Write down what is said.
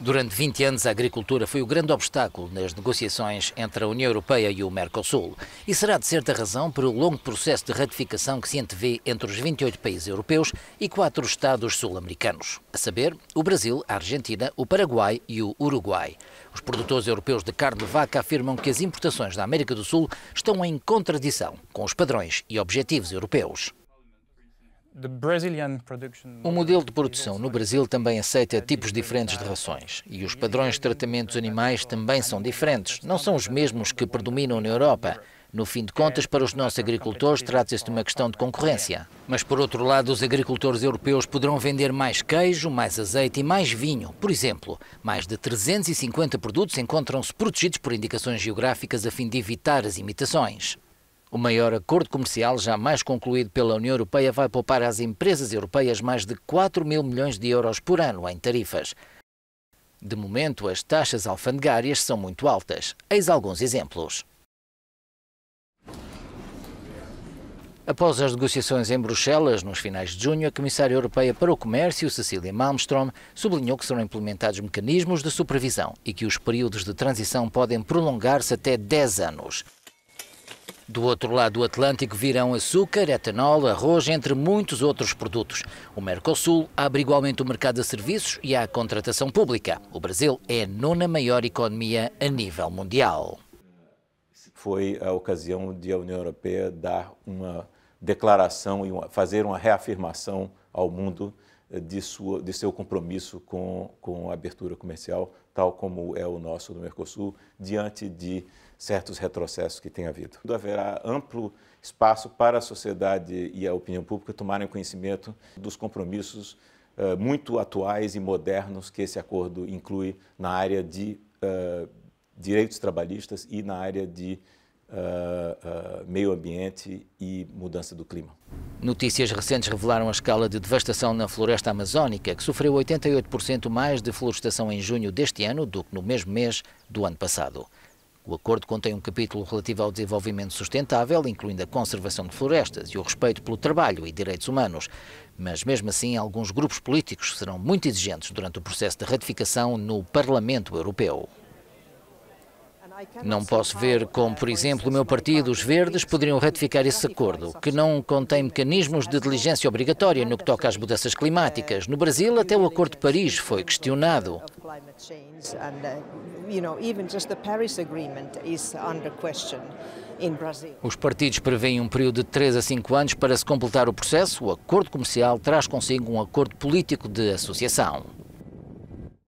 Durante 20 anos, a agricultura foi o grande obstáculo nas negociações entre a União Europeia e o Mercosul. E será de certa razão pelo longo processo de ratificação que se antevê entre os 28 países europeus e quatro Estados sul-americanos: a saber, o Brasil, a Argentina, o Paraguai e o Uruguai. Os produtores europeus de carne de vaca afirmam que as importações da América do Sul estão em contradição com os padrões e objetivos europeus. O modelo de produção no Brasil também aceita tipos diferentes de rações e os padrões de tratamento dos animais também são diferentes, não são os mesmos que predominam na Europa. No fim de é contas, para os nossos agricultores, trata-se de uma questão de concorrência. Mas, por outro lado, os agricultores europeus poderão vender mais queijo, mais azeite e mais vinho. Por exemplo, mais de 350 produtos encontram-se protegidos por indicações geográficas a fim de evitar as imitações. O maior acordo comercial jamais concluído pela União Europeia vai poupar às empresas europeias mais de 4 mil milhões de euros por ano em tarifas. De momento, as taxas alfandegárias são muito altas. Eis alguns exemplos. Após as negociações em Bruxelas, nos finais de junho, a Comissária Europeia para o Comércio, Cecília Malmström, sublinhou que serão implementados mecanismos de supervisão e que os períodos de transição podem prolongar-se até 10 anos. Do outro lado do Atlântico virão açúcar, etanol, arroz, entre muitos outros produtos. O Mercosul abre igualmente o mercado a serviços e à contratação pública. O Brasil é a nona maior economia a nível mundial. Foi a ocasião de a União Europeia dar uma declaração e uma, fazer uma reafirmação ao mundo eh, de, sua, de seu compromisso com, com a abertura comercial, tal como é o nosso do Mercosul, diante de certos retrocessos que tem havido. Haverá amplo espaço para a sociedade e a opinião pública tomarem conhecimento dos compromissos uh, muito atuais e modernos que esse acordo inclui na área de uh, direitos trabalhistas e na área de Uh, meio ambiente e mudança do clima. Notícias recentes revelaram a escala de devastação na floresta amazónica, que sofreu 88% mais de florestação em junho deste ano do que no mesmo mês do ano passado. O acordo contém um capítulo relativo ao desenvolvimento sustentável, incluindo a conservação de florestas e o respeito pelo trabalho e direitos humanos. Mas, mesmo assim, alguns grupos políticos serão muito exigentes durante o processo de ratificação no Parlamento Europeu. Não posso ver como, por exemplo, o meu partido, os Verdes, poderiam ratificar esse acordo, que não contém mecanismos de diligência obrigatória no que toca às mudanças climáticas. No Brasil, até o Acordo de Paris foi questionado. Os partidos preveem um período de 3 a 5 anos para se completar o processo. O acordo comercial traz consigo um acordo político de associação.